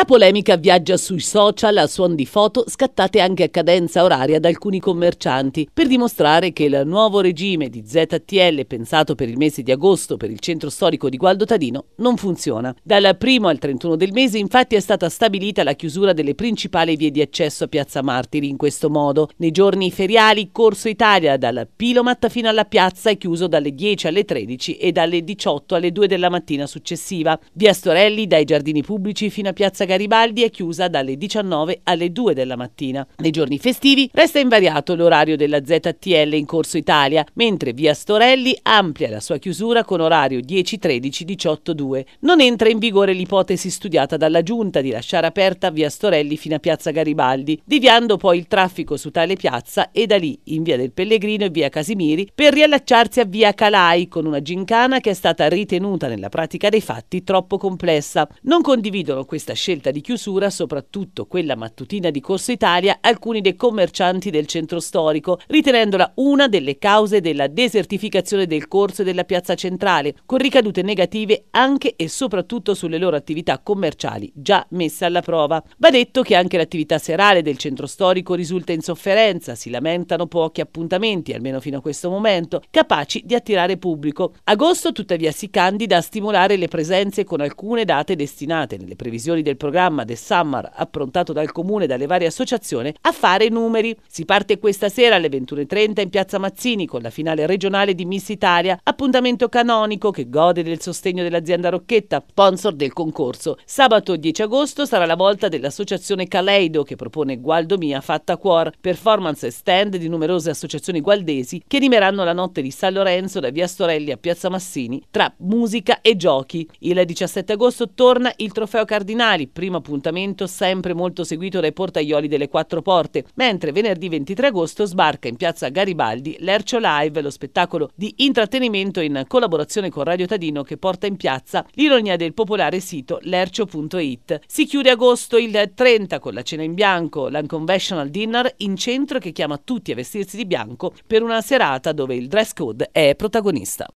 La polemica viaggia sui social a suon di foto scattate anche a cadenza oraria da alcuni commercianti per dimostrare che il nuovo regime di ZTL pensato per il mese di agosto per il centro storico di Gualdo Tadino non funziona. Dal 1 al 31 del mese infatti è stata stabilita la chiusura delle principali vie di accesso a Piazza Martiri in questo modo. Nei giorni feriali Corso Italia dal Pilomat fino alla piazza è chiuso dalle 10 alle 13 e dalle 18 alle 2 della mattina successiva. Via Storelli dai giardini pubblici fino a Piazza Garibaldi è chiusa dalle 19 alle 2 della mattina. Nei giorni festivi resta invariato l'orario della ZTL in corso Italia, mentre via Storelli amplia la sua chiusura con orario 10, 13, 18, 2. Non entra in vigore l'ipotesi studiata dalla Giunta di lasciare aperta via Storelli fino a piazza Garibaldi, deviando poi il traffico su tale piazza e da lì in via del Pellegrino e via Casimiri per riallacciarsi a via Calai con una gincana che è stata ritenuta nella pratica dei fatti troppo complessa. Non condividono questa scelta scelta di chiusura, soprattutto quella mattutina di Corso Italia, alcuni dei commercianti del centro storico, ritenendola una delle cause della desertificazione del corso e della piazza centrale, con ricadute negative anche e soprattutto sulle loro attività commerciali già messe alla prova. Va detto che anche l'attività serale del centro storico risulta in sofferenza, si lamentano pochi appuntamenti, almeno fino a questo momento, capaci di attirare pubblico. Agosto tuttavia si candida a stimolare le presenze con alcune date destinate nelle previsioni del programma The Summer approntato dal comune e dalle varie associazioni a fare i numeri. Si parte questa sera alle 21.30 in piazza Mazzini con la finale regionale di Miss Italia, appuntamento canonico che gode del sostegno dell'azienda Rocchetta, sponsor del concorso. Sabato 10 agosto sarà la volta dell'associazione Caleido che propone Gualdomia fatta a cuor, performance e stand di numerose associazioni gualdesi che animeranno la notte di San Lorenzo da Via Storelli a Piazza Massini tra musica e giochi. Il 17 agosto torna il trofeo Cardinali primo appuntamento sempre molto seguito dai portaioli delle quattro porte, mentre venerdì 23 agosto sbarca in piazza Garibaldi l'Ercio Live, lo spettacolo di intrattenimento in collaborazione con Radio Tadino che porta in piazza l'ironia del popolare sito lercio.it. Si chiude agosto il 30 con la cena in bianco, l'Unconventional Dinner in centro che chiama tutti a vestirsi di bianco per una serata dove il dress code è protagonista.